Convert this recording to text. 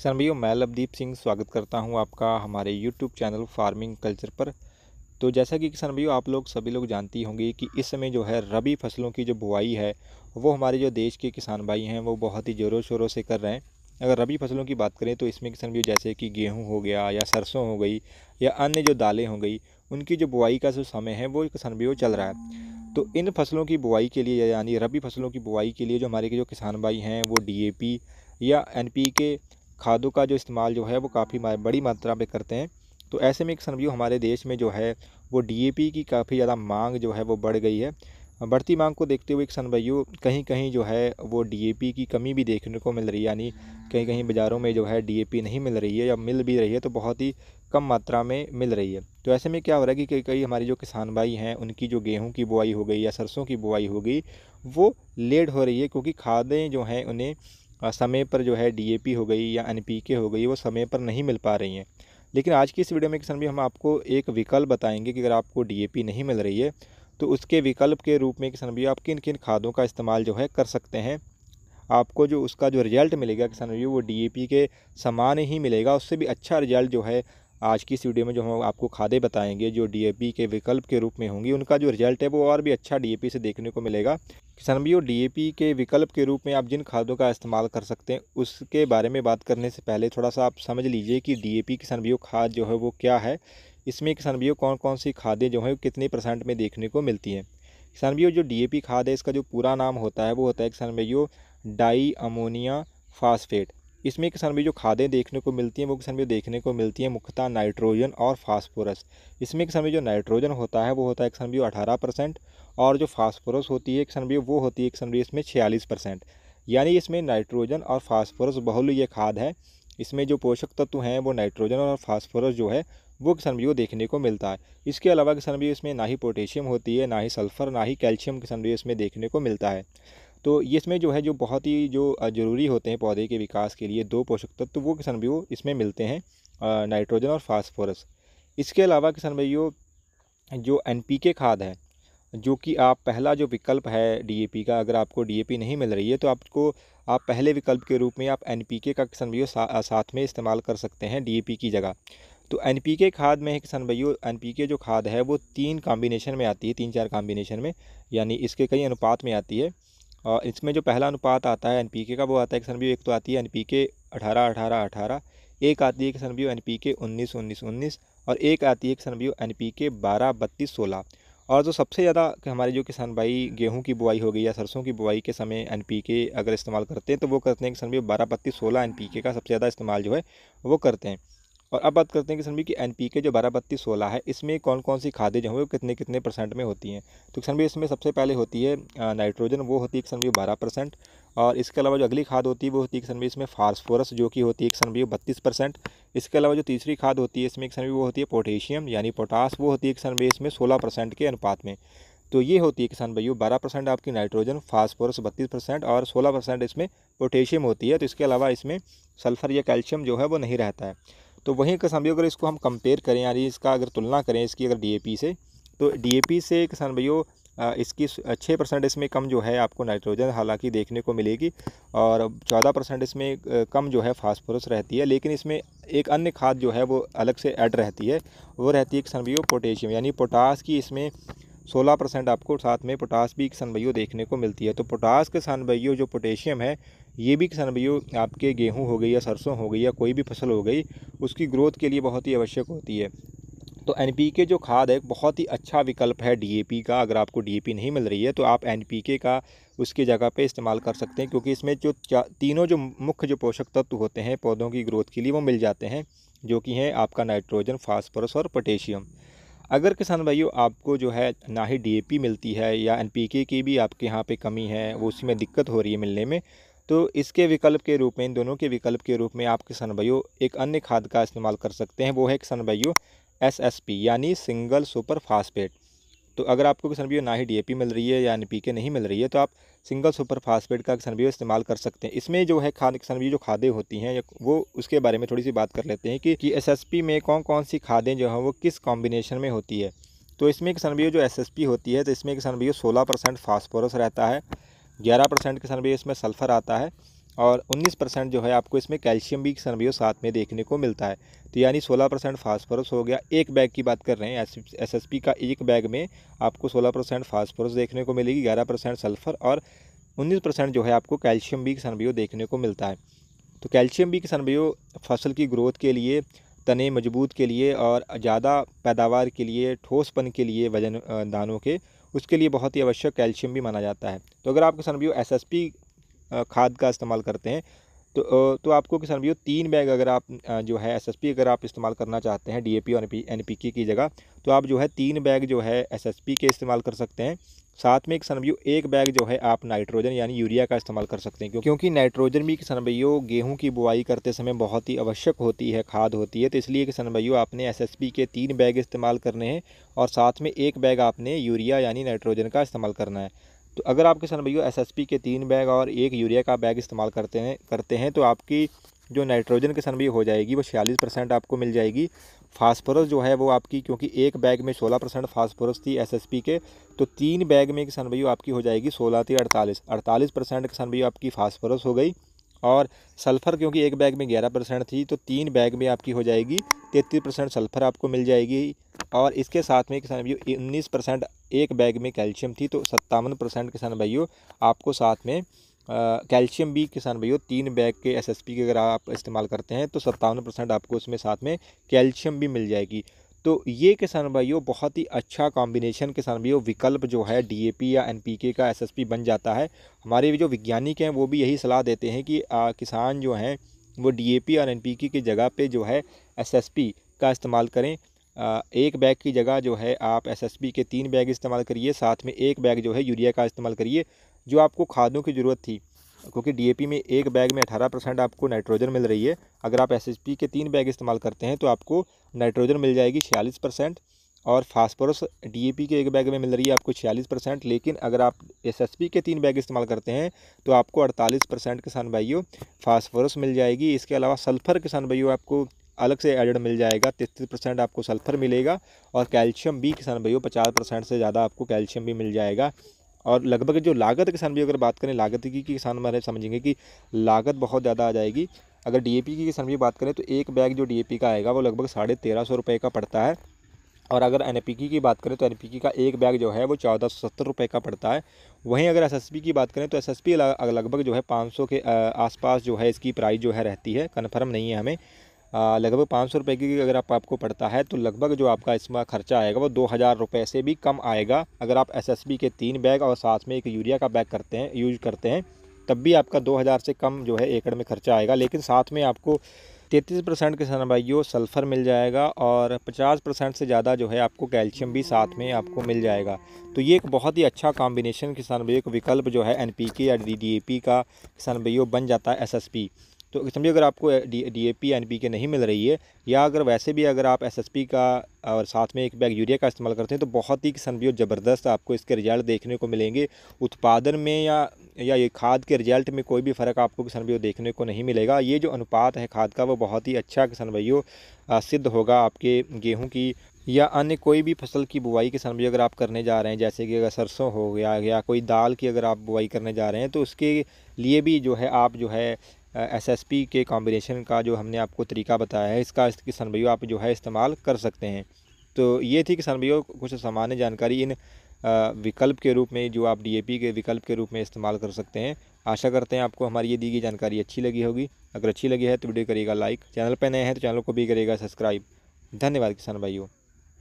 किसान भैया मैं लवदीप सिंह स्वागत करता हूं आपका हमारे यूट्यूब चैनल फार्मिंग कल्चर पर तो जैसा कि किसान भैया आप लोग सभी लोग जानती होंगी कि इस समय जो है रबी फसलों की जो बुआई है वो हमारे जो देश के किसान भाई हैं वो बहुत ही ज़ोरों शोरों से कर रहे हैं अगर रबी फसलों की बात करें तो इसमें किसान भैया जैसे कि गेहूँ हो गया या सरसों हो गई या अन्य जो दालें हो गई उनकी जो बुआई का जो समय है वो किसान भैया चल रहा है तो इन फसलों की बुआई के लिए यानी रबी फसलों की बुआई के लिए जो हमारे के जो किसान भाई हैं वो डी या एन के खादों का जो इस्तेमाल जो है वो काफ़ी बड़ी मात्रा में करते हैं तो ऐसे में एक किसान हमारे देश में जो है वो डी की काफ़ी ज़्यादा मांग जो है वो बढ़ गई है बढ़ती मांग को देखते हुए एक भाइयों कहीं कहीं जो है वो डी की कमी भी देखने को मिल रही है यानी कहीं कहीं बाज़ारों में जो है डी नहीं मिल रही है या मिल भी रही है तो बहुत ही कम मात्रा में मिल रही है तो ऐसे में क्या हो रहा है कि कई कई हमारे जो किसान भाई हैं उनकी जो गेहूं की बुआई हो गई या सरसों की बुआई हो गई वो लेट हो रही है क्योंकि खादें जो हैं उन्हें समय पर जो है डीएपी हो गई या एनपीके हो गई वो समय पर नहीं मिल पा रही हैं लेकिन आज की इस वीडियो में किसान भी हम आपको एक विकल्प बताएंगे कि अगर आपको डीएपी नहीं मिल रही है तो उसके विकल्प के रूप में किसान भी आप किन किन खादों का इस्तेमाल जो है कर सकते हैं आपको जो उसका जो रिज़ल्ट मिलेगा किसान भी वो डी के समान ही मिलेगा उससे भी अच्छा रिज़ल्ट जो है आज की इस वीडियो में जो हम आपको खादे बताएंगे जो डी के विकल्प के रूप में होंगी उनका जो रिजल्ट है वो और भी अच्छा डी से देखने को मिलेगा किसान भी डी के विकल्प के रूप में आप जिन खादों का इस्तेमाल कर सकते हैं उसके बारे में बात करने से पहले थोड़ा सा आप समझ लीजिए कि ए किसान भी खाद जो है वो क्या है इसमें किसान भी कौन कौन सी खादें जो हैं कितने परसेंट में देखने को मिलती हैं किसान भी जो डीएपी खाद है इसका जो पूरा नाम होता है वो होता है किसान भैया डाई अमोनिया फास्फेट इसमें किसान भाई जो खादें देखने को मिलती हैं वो किसान भाई देखने को मिलती हैं मुख्यतः नाइट्रोजन और फास्फोरस इसमें किसान भाई जो नाइट्रोजन होता है वो होता है किसान भाई अठारह परसेंट और जो फास्फोरस होती है किसान भाई वो होती है किसान भाई इसमें छियालीस परसेंट यानी इसमें नाइट्रोजन और फास्फोरस बहुल ये खाद है इसमें जो पोषक तत्व हैं वो नाइट्रोजन और फास्फोरस जो है वो किसान भाई को देखने को मिलता है इसके अलावा किसान भाई इसमें ना ही पोटेशियम होती है ना ही सल्फर ना ही कैल्शियम किसान भाई इसमें देखने को मिलता है तो इसमें जो है जो बहुत ही जो ज़रूरी होते हैं पौधे के विकास के लिए दो पोषक तत्व तो वो किसान भाइयों इसमें मिलते हैं नाइट्रोजन और फास्फोरस इसके अलावा किसान भाइयों जो एन खाद है जो कि आप पहला जो विकल्प है डीएपी का अगर आपको डीएपी नहीं मिल रही है तो आपको आप पहले विकल्प के रूप में आप एनपीके का किसान भैया सा, साथ में इस्तेमाल कर सकते हैं डीएपी की जगह तो एनपीके खाद में किसान भाइयों एनपीके जो खाद है वो तीन कॉम्बिनेशन में आती है तीन चार कॉम्बिनेशन में यानी इसके कई अनुपात में आती है और इसमें जो पहला अनुपात आता है एनपीके का वो आता है एक सनबी एक तो आती है एनपीके अठारह अठारह अठारह एक आती है एक सनबी एन पी के उन्नीस उन्नीस उन्नीस और एक आती है एक सनबी एन पी के बारह बत्तीस सोलह और जो सबसे ज़्यादा हमारे जो किसान भाई गेहूं की बुआई हो गई या सरसों की बुआई के समय एन पी के अगर इस्तेमाल करते हैं तो वो करते हैं किसान भाई बारह बत्तीस सोलह एन पी के का सबसे ज़्यादा इस्तेमाल जो है वो करते हैं और अब बात करते हैं किसान भी कि एन पी के जो बारह बत्तीस सोलह है इसमें कौन कौन सी खादें जो हैं वो कितने कितने परसेंट में होती हैं तो किसान भाई इसमें सबसे पहले होती है नाइट्रोजन वो होती है किसान भाई बारह परसेंट और इसके अलावा जो अगली खाद होती है वो होती है किसान भाई इसमें फास्फोरस जो कि होती है किसान भाई बत्तीस परसेंट इसके अलावा जो तीसरी खाद होती है इसमें किसान भाई वो होती है पोटेशियम यानी पोटास वो होती है किसान भाई इसमें सोलह परसेंट के अनुपात में तो ये होती है किसान भाइयों बारह परसेंट आपकी नाइट्रोजन फास्फोरस बत्तीस परसेंट और सोलह परसेंट इसमें पोटेशियम होती है तो इसके अलावा इसमें सल्फ़र या कैल्शियम जो है वो नहीं रहता है तो वहीं किसान भाइयों अगर इसको हम कंपेयर करें यानी इसका अगर तुलना करें इसकी अगर डी से तो डी से किसान भाइयों इसकी छः परसेंट इसमें कम जो है आपको नाइट्रोजन हालांकि देखने को मिलेगी और चौदह परसेंट इसमें कम जो है फास्फोरस रहती है लेकिन इसमें एक अन्य खाद जो है वो अलग से ऐड रहती है वो रहती है किसान भैया पोटेशियम यानी पोटास की इसमें सोलह परसेंट आपको साथ में पोटास भी किसान भैया देखने को मिलती है तो पोटास के किसान भैया जो पोटेशियम है ये भी किसान भाइयों आपके गेहूँ हो गई या सरसों हो गई या कोई भी फसल हो गई उसकी ग्रोथ के लिए बहुत ही आवश्यक होती है तो एन के जो खाद है बहुत ही अच्छा विकल्प है डी का अगर आपको डी नहीं मिल रही है तो आप एन का उसके जगह पे इस्तेमाल कर सकते हैं क्योंकि इसमें जो तीनों जो मुख्य जो पोषक तत्व होते हैं पौधों की ग्रोथ के लिए वो मिल जाते हैं जो कि हैं आपका नाइट्रोजन फास्फोरस और पोटेशियम अगर किसान भाइयों आपको जो है ना ही डी मिलती है या एन की भी आपके यहाँ पर कमी है वो उसमें दिक्कत हो रही है मिलने में तो इसके विकल्प के रूप में इन दोनों के विकल्प के रूप में आप किसान भाइयों एक अन्य खाद का इस्तेमाल कर सकते हैं वो है किसान भाइयों एस यानी सिंगल सुपर फास्फेट तो अगर आपको किसान भाइयों ना ही डीएपी मिल रही है या एन पी के नहीं मिल रही है तो आप सिंगल सुपर फास्फेट का किसान भाइयों इस्तेमाल कर सकते हैं इसमें जो है खाद किसान भैया जो खादें होती हैं वो उसके बारे में थोड़ी सी बात कर लेते हैं कि, कि पी में कौन कौन सी खादें जो हैं वो किस कॉम्बिनेशन में होती है तो इसमें किसान भाइयों जो एस होती है तो इसमें किसान भाइयों सोलह परसेंट फास्फोरस रहता है ग्यारह परसेंट के सनबे इसमें सल्फ़र आता है और 19 परसेंट जो है आपको इसमें कैल्शियम भी सनबे साथ में देखने को मिलता है तो यानी 16 परसेंट फास्फोरस हो गया एक बैग की बात कर रहे हैं एस का एक बैग में आपको सोलह परसेंट देखने को मिलेगी ग्यारह परसेंट सल्फ़र और उन्नीस परसेंट जो है आपको कैल्शियम भी सनबे देखने को मिलता है तो कैल्शियम भी सनबे फसल की ग्रोथ के लिए तने मजबूत के लिए और ज़्यादा पैदावार के लिए ठोसपन के लिए वजन दानों के उसके लिए बहुत ही आवश्यक कैल्शियम भी माना जाता है तो अगर आप किसान भी एस खाद का इस्तेमाल करते हैं तो तो आपको किसान भैया तीन बैग अगर आप जो है एसएसपी अगर आप इस्तेमाल करना चाहते हैं डीएपी और एनपीके की जगह तो आप जो है तीन बैग जो है एसएसपी के इस्तेमाल कर सकते हैं साथ में किसान भैया एक बैग जो है आप नाइट्रोजन यानी यूरिया का इस्तेमाल कर सकते हैं क्योंकि नाइट्रोजन भी किसान भैया गेहूँ की बुआई करते समय बहुत ही आवश्यक होती है खाद होती है तो इसलिए किसान भैया आपने एस के तीन बैग इस्तेमाल करने हैं और साथ में एक बैग आपने यूरिया यानी नाइट्रोजन का इस्तेमाल करना है तो अगर आप किसान एस एसएसपी के तीन बैग और एक यूरिया का बैग इस्तेमाल करते हैं करते हैं तो आपकी जो नाइट्रोजन किसान भैया हो जाएगी वो छियालीस परसेंट आपको मिल जाएगी फास्फोरस जो है वो आपकी क्योंकि एक बैग में सोलह परसेंट फास्फोरस थी एसएसपी के तो तीन बैग में किसान भैया आपकी हो जाएगी सोलह थी अड़तालीस अड़तालीस परसेंट किसान भैया आपकी फास्फोरस हो गई और सल्फ़र क्योंकि एक बैग में ग्यारह परसेंट थी तो तीन बैग में आपकी हो जाएगी तैंतीस परसेंट सल्फ़र आपको मिल जाएगी और इसके साथ में किसान भाइयों उन्नीस परसेंट एक बैग में कैल्शियम थी तो सत्तावन परसेंट किसान भाइयों आपको साथ में कैल्शियम भी किसान भाइयों तीन बैग के एसएसपी के अगर आप इस्तेमाल करते हैं तो सत्तावन परसेंट आपको उसमें साथ में कैल्शियम भी मिल जाएगी तो ये किसान भाइयों बहुत ही अच्छा कॉम्बिनेशन किसान भाइयों विकल्प जो है डीएपी या एनपीके का एसएसपी बन जाता है हमारे जो वैज्ञानिक हैं वो भी यही सलाह देते हैं कि आ, किसान जो हैं वो डीएपी और एनपीके की जगह पे जो है एसएसपी का इस्तेमाल करें आ, एक बैग की जगह जो है आप पी के तीन बैग इस्तेमाल करिए साथ में एक बैग जो है यूरिया का इस्तेमाल करिए जो आपको खादों की ज़रूरत थी क्योंकि डीएपी में एक बैग में अठारह परसेंट आपको नाइट्रोजन मिल रही है अगर आप एसएचपी के तीन बैग इस्तेमाल करते हैं तो आपको नाइट्रोजन मिल जाएगी छियालीस परसेंट और फास्फोरस डीएपी के एक बैग में मिल रही है आपको छियालीस परसेंट लेकिन अगर आप एसएसपी के तीन बैग इस्तेमाल करते हैं तो आपको अड़तालीस परसेंट किसान भाइयों फास्फोरस मिल जाएगी इसके अलावा सल्फ़र किसान भाइयों आपको अलग से एडेड मिल जाएगा तैतीस परसेंट आपको सल्फ़र मिलेगा और कैल्शियम भी किसान भाइयों पचास परसेंट से ज़्यादा आपको कैल्शियम भी मिल जाएगा और लगभग जो लागत किसान भी अगर बात करें लागत की किसान हमारे समझेंगे कि लागत बहुत ज़्यादा आ जाएगी अगर डीएपी की किसान भी बात करें तो एक बैग जो डीएपी का आएगा वो लगभग साढ़े तेरह सौ रुपये का पड़ता है और अगर एन की बात करें तो एन का एक बैग जो है वो चौदह सौ सत्तर रुपये का पड़ता है वहीं अगर एस की बात करें तो एस एस लगभग जो है पाँच सौ के आसपास जो है इसकी प्राइस जो है रहती है कन्फर्म नहीं है हमें लगभग पाँच सौ रुपये की अगर आप आपको पड़ता है तो लगभग जो आपका इसमें खर्चा आएगा वो दो हज़ार रुपये से भी कम आएगा अगर आप एसएसबी के तीन बैग और साथ में एक यूरिया का बैग करते हैं यूज करते हैं तब भी आपका दो हज़ार से कम जो है एकड़ में खर्चा आएगा लेकिन साथ में आपको तैंतीस परसेंट किसान भाइयों सल्फ़र मिल जाएगा और पचास परसेंट से ज़्यादा जो है आपको कैल्शियम भी साथ में आपको मिल जाएगा तो ये एक बहुत ही अच्छा कॉम्बिनेशन किसान भैया का विकल्प जो है के या पी का किसान भैया बन जाता है पी तो समझिए अगर आपको D A P N P K नहीं मिल रही है या अगर वैसे भी अगर आप एस एस पी का और साथ में एक बैग यूरिया का इस्तेमाल करते हैं तो बहुत ही किसान भी ज़बरदस्त आपको इसके रिजल्ट देखने को मिलेंगे उत्पादन में या या ये खाद के रिजल्ट में कोई भी फ़र्क आपको किसान भाइयों देखने को नहीं मिलेगा ये जो अनुपात है खाद का वो बहुत ही अच्छा किसान भाइयों सिद्ध होगा आपके गेहूँ की या अन्य कोई भी फसल की बुआई किसान भाई अगर आप करने जा रहे हैं जैसे कि अगर सरसों हो गया या कोई दाल की अगर आप बुआई करने जा रहे हैं तो उसके लिए भी जो है आप जो है एसएसपी के कॉम्बिनेशन का जो हमने आपको तरीका बताया है इसका किसान भैया आप जो है इस्तेमाल कर सकते हैं तो ये थी किसान भैया कुछ सामान्य जानकारी इन विकल्प के रूप में जो आप डीएपी के विकल्प के रूप में इस्तेमाल कर सकते हैं आशा करते हैं आपको हमारी ये दी गई जानकारी अच्छी लगी होगी अगर अच्छी लगी है तो वीडियो करिएगा लाइक चैनल पर नए हैं तो चैनल को भी करिएगा सब्सक्राइब धन्यवाद किसान भाइयों